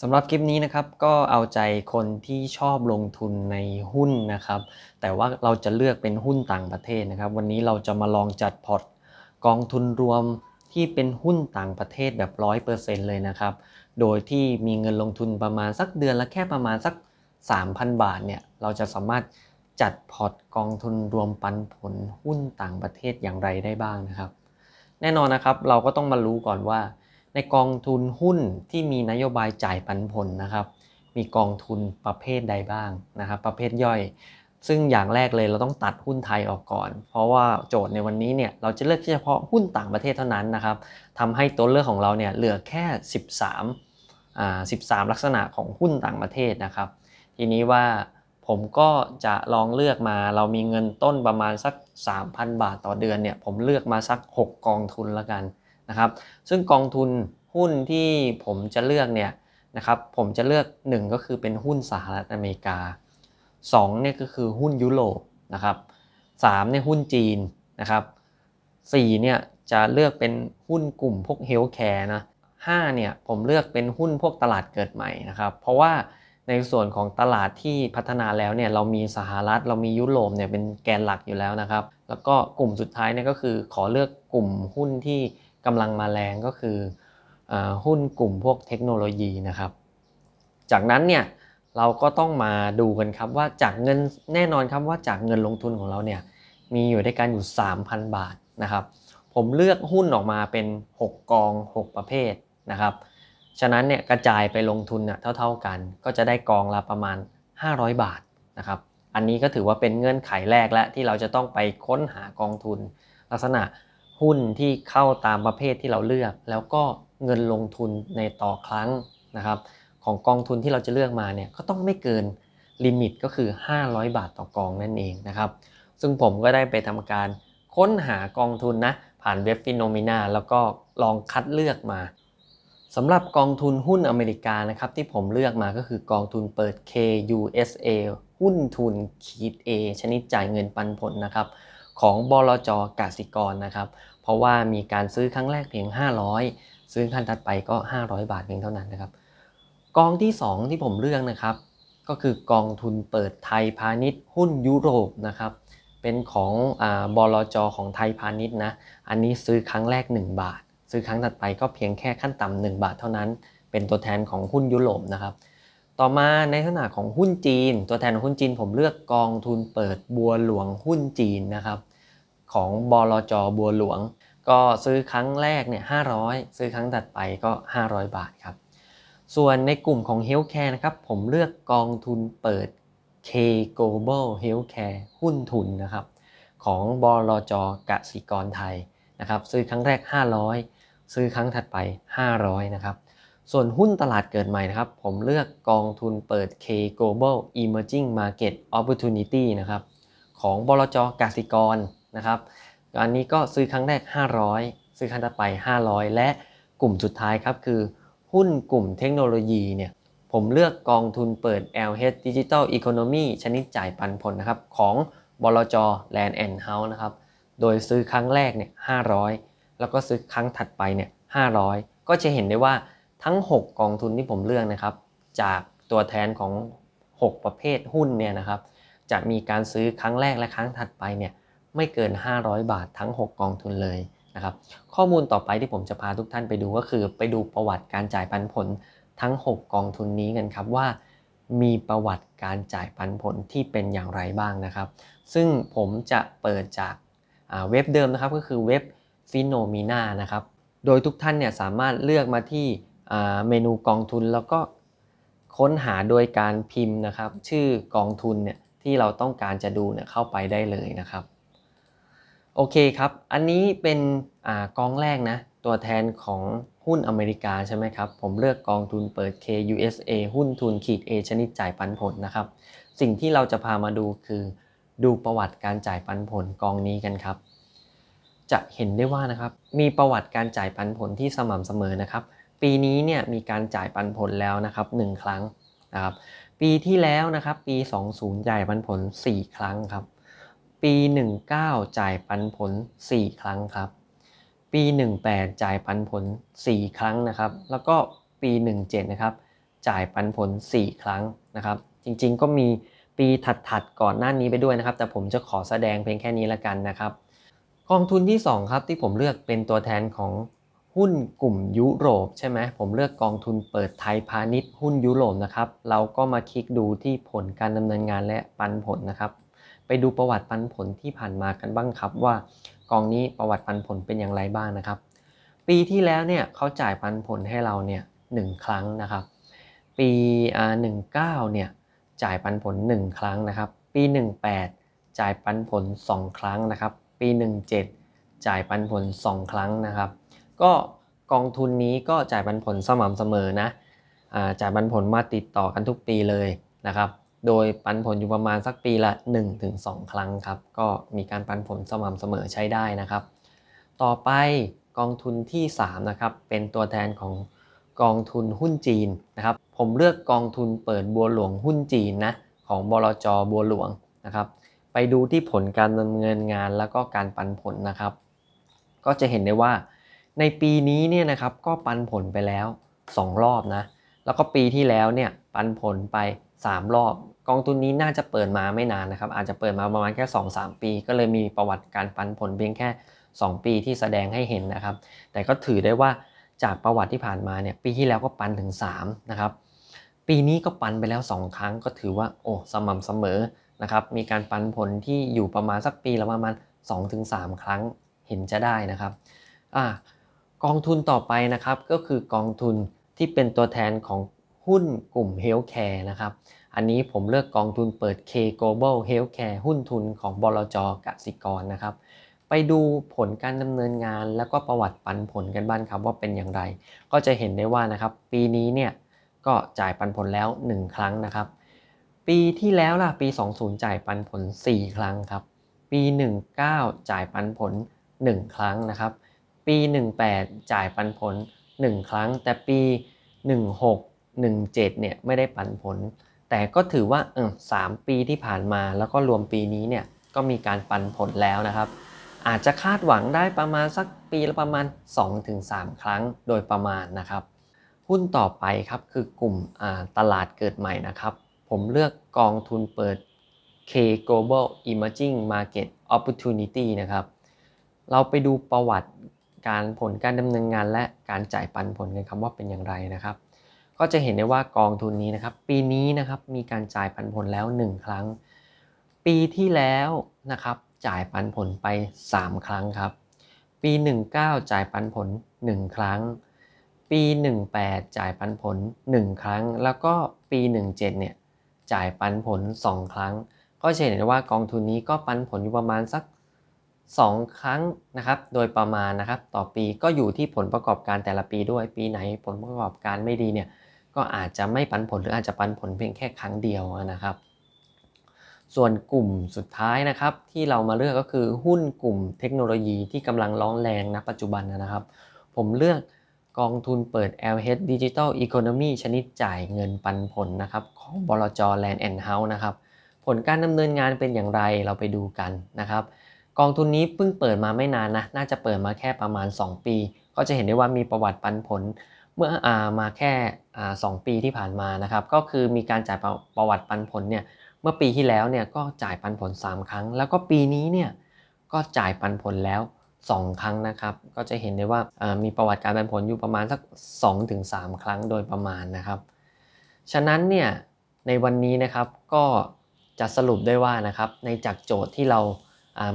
สำหรับคลิปนี้นะครับ ก็เอาใจคนที่ชอบลงทุนในหุ้นนะครับแต่ว่าเราจะเลือกเป็นหุ้นต่างประเทศนะครับ วันนี้เราจะมาลองจัดพอร์ตกองทุนรวมที่เป็นหุ้นต่างประเทศแบบ100%เลยนะครับ โดยที่มีเงินลงทุนประมาณสักเดือนละแค่ประมาณสัก 3,000 บาทเนี่ยเราจะสามารถจัดพอร์ตกองทุนรวมปันผลหุ้นต่างประเทศอย่างไรได้บ้างนะครับ แน่นอนนะครับ เราก็ต้องมารู้ก่อนว่าในกองทุนหุ้นที่มีนโยบายจ่ายปันผลนะครับ มีกองทุนประเภทใดบ้างนะครับประเภทย่อย ซึ่งอย่างแรกเลยเราต้องตัดหุ้นไทยออกก่อน เพราะว่าโจทย์ในวันนี้เนี่ยเราจะเลือกเฉพาะหุ้นต่างประเทศเท่านั้นนะครับทำให้ตัวเลือกของเราเนี่ยเหลือแค่ 13อ่า13 ลักษณะของหุ้นต่างประเทศนะครับ ทีนี้ว่าผมก็จะลองเลือกมา เรามีเงินต้นประมาณสัก 3,000 บาทต่อเดือนเนี่ยผมเลือกมาสัก 6 กองทุนละกันะครับซึ่งกองทุนหุ้นที่ผมจะเลือกเนี่ยนะครับ ผมจะเลือก 1 ก็คือเป็นหุ้นสหรัฐอเมริกา2เนี่ยก็คือหุ้นยุโรปนะครับสามเนี่ยหุ้นจีนนะครับสี่เนี่ยจะเลือกเป็นหุ้นกลุ่มพวกเฮลท์แคร์นะห้าเนี่ยผมเลือกเป็นหุ้นพวกตลาดเกิดใหม่นะครับ เพราะว่าในส่วนของตลาดที่พัฒนาแล้วเนี่ยเรามีสหรัฐเรามียุโรปเนี่ยเป็นแกนหลักอยู่แล้วนะครับ แล้วก็กลุ่มสุดท้ายเนี่ยก็คือขอเลือกกลุ่มหุ้นที่กำลังมาแรงก็คืออหุ้นกลุ่มพวกเทคโนโลยีนะครับ จากนั้นเนี่ยเราก็ต้องมาดูกันครับว่าจากเงินแน่นอนครับว่าจากเงินลงทุนของเราเนี่ยมีอยู่ด้วยกันอยู่3,000 บาทนะครับผมเลือกหุ้นออกมาเป็น 6 กอง 6 ประเภทนะครับ ฉะนั้นเนี่ยกระจายไปลงทุนเนี่ยเท่าๆกัน ก็จะได้กองละประมาณ 500 บาทนะครับอันนี้ก็ถือว่าเป็นเงื่อนไขแรกและ ที่เราจะต้องไปค้นหากองทุน ลักษณะหุ้นที่เข้าตามประเภทที่เราเลือกแล้วก็เงินลงทุนในต่อครั้งนะครับของกองทุนที่เราจะเลือกมาเนี่ย ก็ต้องไม่เกินลิมิตก็คือ 500 บาทต่อกองนั่นเองนะครับซึ่งผมก็ได้ไปทำการค้นหากองทุนนะผ่านเว็บฟิโนมิน่าแล้วก็ลองคัดเลือกมาสำหรับกองทุนหุ้นอเมริกานะครับที่ผมเลือกมาก็คือกองทุนเปิด KUSA หุ้นทุนคีด A ชนิดจ่ายเงินปันผลนะครับของบลจกสิกรนะครับเพราะว่ามีการซื้อครั้งแรกเพียง 500 ซื้อขั้นถัดไปก็ 500 บาทเพียงเท่านั้นนะครับ กองที่2ที่ผมเลือกนะครับก็คือกองทุนเปิดไทยพาณิชย์หุ้นยุโรปนะครับ เป็นของอบลจอของไทยพาณิชย์นะอันนี้ซื้อครั้งแรก 1 บาท ซื้อครั้งถัดไปก็เพียงแค่ขั้นต่ำ1บาทเท่านั้น เป็นตัวแทนของหุ้นยุโรปนะครับ ต่อมาในลักษณะของหุ้นจีน ตัวแทนของหุ้นจีนผมเลือกกองทุนเปิดบัวหลวงหุ้นจีนนะครับของบลจบัวหลวง ก็ซื้อครั้งแรกเนี่ย500 ซื้อครั้งถัดไปก็ 500 บาทครับส่วนในกลุ่มของ Healthcare นะครับผมเลือกกองทุนเปิด K Global Healthcare หุ้นทุนนะครับของบลจกสิกรไทยนะครับซื้อครั้งแรก 500 ซื้อครั้งถัดไป 500นะครับส่วนหุ้นตลาดเกิดใหม่นะครับผมเลือกกองทุนเปิด K Global Emerging Market Opportunity นะครับของบลจกสิกรนะครับ อันนี้ก็ซื้อครั้งแรก 500 ซื้อครั้งต่อไป 500 และกลุ่มสุดท้ายครับ คือ หุ้นกลุ่มเทคโนโลยีเนี่ย ผมเลือกกองทุนเปิด LH Digital Economy ชนิดจ่ายปันผลนะครับของบลจ Land and House นะครับ โดยซื้อครั้งแรกเนี่ย500 แล้วก็ซื้อครั้งถัดไปเนี่ย500 ก็จะเห็นได้ว่าทั้ง 6 กองทุนที่ผมเลือกนะครับ จากตัวแทนของ 6 ประเภทหุ้นเนี่ยนะครับ จะมีการซื้อครั้งแรกและครั้งถัดไปเนี่ยไม่เกิน 500 บาททั้ง 6 กองทุนเลยนะครับ ข้อมูลต่อไปที่ผมจะพาทุกท่านไปดูก็คือ ไปดูประวัติการจ่ายปันผลทั้ง 6 กองทุนนี้กันครับว่ามีประวัติการจ่ายปันผลที่เป็นอย่างไรบ้างนะครับซึ่งผมจะเปิดจากเว็บเดิมนะครับก็คือเว็บฟิโนมีนานะครับโดยทุกท่านเนี่ยสามารถเลือกมาที่เมนูกองทุนแล้วก็ค้นหาโดยการพิมพ์นะครับ ชื่อกองทุนเนี่ยที่เราต้องการจะดูเนี่ยเข้าไปได้เลยนะครับโอเคครับ อันนี้เป็นอกองแรกนะตัวแทนของหุ้นอเมริกาใช่ไหมครับผมเลือกกองทุนเปิด KUSA หุ้นทุนขีด A ชนิดจ่ายปันผลนะครับ สิ่งที่เราจะพามาดูคือ ดูประวัติการจ่ายปันผลกองนี้กันครับ จะเห็นได้ว่านะครับมีประวัติการจ่ายปันผลที่สม่ำเสมอนะครับปีนี้เนี่ยมีการจ่ายปันผลแล้วนะครับ 1 ครั้งนะครับปีที่แล้วนะครับปี20จ่ายปันผล 4 ครั้งครับปี19 จ่ายปันผล 4 ครั้งครับ ปี 18 จ่ายปันผล 4 ครั้งนะครับ แล้วก็ปี17นะครับจ่ายปันผล 4 ครั้งนะครับ จริงๆก็มีปีถัดๆก่อนหน้านี้ไปด้วยนะครับ แต่ผมจะขอแสดงเพียงแค่นี้ละกันนะครับกองทุนที่ 2 ครับที่ผมเลือกเป็นตัวแทนของหุ้นกลุ่มยุโรปใช่ไหมผมเลือกกองทุนเปิดไทยพาณิชย์หุ้นยุโรปนะครับ เราก็มาคลิกดูที่ผลการดำเนินงานและปันผลนะครับไปดูประวัติปันผลที่ผ่านมากันบ้างครับว่ากองนี้ประวัติปันผลเป็นอย่างไรบ้างนะครับ ปีที่แล้วเนี่ยเขาจ่ายปันผลให้เราเนี่ยหครั้งนะครับปีหนึ่งเเนี่ยจ่ายปันผล 1 ครั้งนะครับ ปี 18 จ่ายปันผล 2 ครั้งนะครับ ปี 17 จ่ายปันผล 2 ครั้งนะครับ ก็กองทุนนี้ก็จ่ายปันผลสม่ำเสมอนะจ่ายปันผลมาติดต่อกันทุกปีเลยนะครับโดยปันผลอยู่ประมาณสักปีละ 1-2 ครั้งครับก็มีการปันผลสม่ำเสมอใช้ได้นะครับ ต่อไปกองทุนที่3นะครับเป็นตัวแทนของกองทุนหุ้นจีนนะครับ ผมเลือกกองทุนเปิดบัวหลวงหุ้นจีนนะของบลจบัวหลวงนะครับ ไปดูที่ผลการดำเนินงานแล้วก็การปันผลนะครับ ก็จะเห็นได้ว่า ในปีนี้เนี่ยนะครับก็ปันผลไปแล้ว 2 รอบนะแล้วก็ปีที่แล้วเนี่ยปันผลไป3รอบกองทุนนี้น่าจะเปิดมาไม่นานนะครับอาจจะเปิดมาประมาณแค่ 2-3 ปี ก็เลยมีประวัติการปันผลเพียงแค่ 2 ปีที่แสดงให้เห็นนะครับ แต่ก็ถือได้ว่าจากประวัติที่ผ่านมาเนี่ยปีที่แล้วก็ปันถึง3นะครับปีนี้ก็ปันไปแล้ว 2 ครั้งก็ถือว่าโอ้สม่ำเสมอนะครับมีการปันผลที่อยู่ประมาณสักปีละประมาณ2-3 ครั้งเห็นจะได้นะครับอ่ากองทุนต่อไปนะครับก็คือกองทุนที่เป็นตัวแทนของหุ้นกลุ่มเฮลท์แคร์นะครับ อันนี้ผมเลือกกองทุนเปิด K Global Healthcare หุ้นทุนของบลจกสิกรนะครับ ไปดูผลการดำเนินงานแล้วก็ประวัติปันผลกันบ้างครับว่าเป็นอย่างไร ก็จะเห็นได้ว่านะครับปีนี้เนี่ย ก็จ่ายปันผลแล้ว 1 ครั้งนะครับ ปีที่แล้วล่ะ ปี20 จ่ายปันผล 4 ครั้งครับ ปี 19 จ่ายปันผล 1 ครั้งนะครับ ปี 18 จ่ายปันผล 1 ครั้ง แต่ปี 16 17เนี่ยไม่ได้ปันผล แต่ก็ถือว่าเออสามปีที่ผ่านมาแล้วก็รวมปีนี้เนี่ยก็มีการปันผลแล้วนะครับ อาจจะคาดหวังได้ประมาณสักปีละประมาณ 2-3 ครั้งโดยประมาณนะครับ หุ้นต่อไปครับคือกลุ่มตลาดเกิดใหม่นะครับ ผมเลือกกองทุนเปิด K Global Emerging Market Opportunity นะครับ เราไปดูประวัติการผลการดำเนินงานและการจ่ายปันผลกันครับว่าเป็นอย่างไรนะครับก็จะเห็นได้ว่ากองทุนนี้นะครับ ปีนี้นะครับ มีการจ่ายปันผลแล้ว 1 ครั้ง ปีที่แล้วนะครับ จ่ายปันผลไป 3 ครั้งครับ ปี19 จ่ายปันผล 1 ครั้ง ปี 18 จ่ายปันผล 1 ครั้ง แล้วก็ปี 17 เนี่ย จ่ายปันผล 2 ครั้ง ก็จะเห็นได้ว่ากองทุนนี้ก็ปันผลอยู่ประมาณสัก 2 ครั้งนะครับ โดยประมาณนะครับต่อปีก็อยู่ที่ผลประกอบการแต่ละปีด้วย ปีไหนผลประกอบการไม่ดีเนี่ยก็อาจจะไม่ปันผลหรืออาจจะปันผลเพียงแค่ครั้งเดียวนะครับ ส่วนกลุ่มสุดท้ายนะครับที่เรามาเลือกก็คือหุ้นกลุ่มเทคโนโลยีที่กำลังร้องแรงะปัจจุบันนะครับ ผมเลือกกองทุนเปิด LH Digital Economy ชนิดจ่ายเงินปันผลนะครับ ของบลจ Land and House นะครับ ผลการดำเนินงานเป็นอย่างไรเราไปดูกันนะครับ กองทุนนี้เพิ่งเปิดมาไม่นานนะน่าจะเปิดมาแค่ประมาณ 2 ปี ก็จะเห็นได้ว่ามีประวัติปันผลเมื่อมาแค่สองปีที่ผ่านมานะครับ ก็คือมีการจ่ายประวัติปันผลเนี่ย เมื่อปีที่แล้วเนี่ยก็จ่ายปันผล 3 ครั้ง แล้วก็ปีนี้เนี่ยก็จ่ายปันผลแล้ว 2 ครั้งนะครับก็จะเห็นได้ว่ามีประวัติการปันผลอยู่ประมาณสัก2-3ครั้งโดยประมาณนะครับฉะนั้นเนี่ยในวันนี้นะครับ ก็จะสรุปได้ว่านะครับในจากโจทย์ที่เรา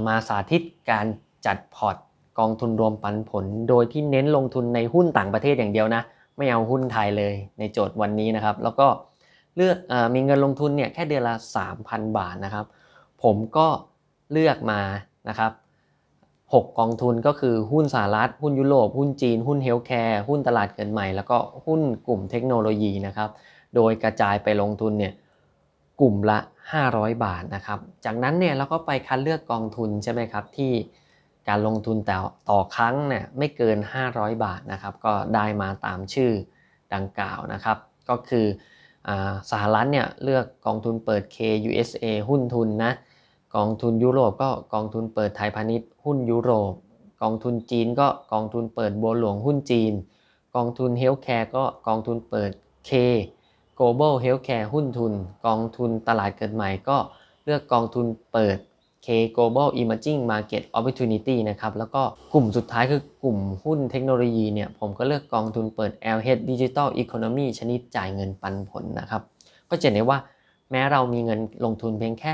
มาสาธิตการจัดพอร์ตกองทุนรวมปันผลโดยที่เน้นลงทุนในหุ้นต่างประเทศอย่างเดียวนะไม่เอาหุ้นไทยเลยในโจทย์วันนี้นะครับ แล้วก็เลือกอมีเงินลงทุนเนี่ยแค่เดือนละ 3,000 บาทนะครับ ผมก็เลือกมานะครับ6กองทุนก็คือหุ้นสหรัฐหุ้นยุโรปหุ้นจีน หุ้นเฮลท์แคร์หุ้นตลาดเกินใหม่ แล้วก็หุ้นกลุ่มเทคโนโลยีนะครับ โดยกระจายไปลงทุนเนี่ยกลุ่มละ 500 บาทนะครับจากนั้นเนี่ยเราก็ไปคัดเลือกกองทุนใช่ไหมครับที่การลงทุนแต่ต่อครั้งเนี่ยไม่เกิน 500 บาทนะครับก็ได้มาตามชื่อดังกล่าวนะครับ ก็คืออสหรัฐเนี่ยเลือกกองทุนเปิด KUSA หุ้นทุนนะ กองทุนยุโรปก็กองทุนเปิดไทยพาณิชย์ หุ้นยุโรป กองทุนจีนก็กองทุนเปิดบัวหลวงหุ้นจีน กองทุนเฮลท์แคร์ก็กองทุนเปิด K Global Healthcare หุ้นทุน กองทุนตลาดเกิดใหม่ก็เลือกกองทุนเปิด K Global Emerging Market Opportunity นะครับ แล้วก็กลุ่มสุดท้ายคือกลุ่มหุ้นเทคโนโลยีเนี่ย ผมก็เลือกกองทุนเปิด l h Digital Economy ชนิดจ่ายเงินปันผลนะครับ ก็จะเห็นได้ว่าแม้เรามีเงินลงทุนเพียงแค่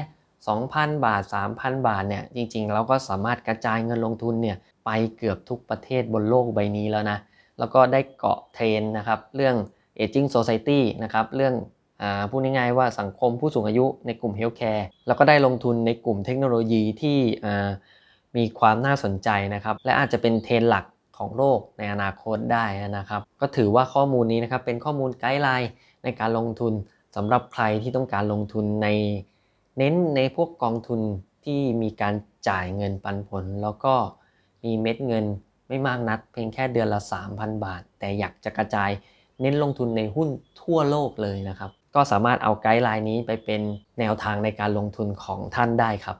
2,000 บาท 3,000 บาทเนี่ยจริงๆ เราก็สามารถกระจายเงินลงทุนเนี่ยไปเกือบทุกประเทศบนโลกใบนี้แล้วนะ แล้วก็ได้เกาะเทรนนะครับ เรื่อง Aging Society นะครับเรื่องพูดง่ายๆว่าสังคมผู้สูงอายุ ในกลุ่มเฮลท์แคร์แล้วก็ได้ลงทุนในกลุ่มเทคโนโลยีที่มีความน่าสนใจนะครับและอาจจะเป็นเทรนหลักของโลกในอนาคตได้นะครับก็ถือว่าข้อมูลนี้นะครับ เป็นข้อมูลไกด์ไลน์ในการลงทุนสำหรับใครที่ต้องการลงทุนใน เน้นในพวกกองทุนที่มีการจ่ายเงินปันผล แล้วก็มีเม็ดเงินไม่มากนักเพียงแค่เดือนละ 3,000 บาท แต่อยากจะกระจายเน้นลงทุนในหุ้นทั่วโลกเลยนะครับก็สามารถเอาไกด์ไลน์นี้ไปเป็นแนวทางในการลงทุนของท่านได้ครับ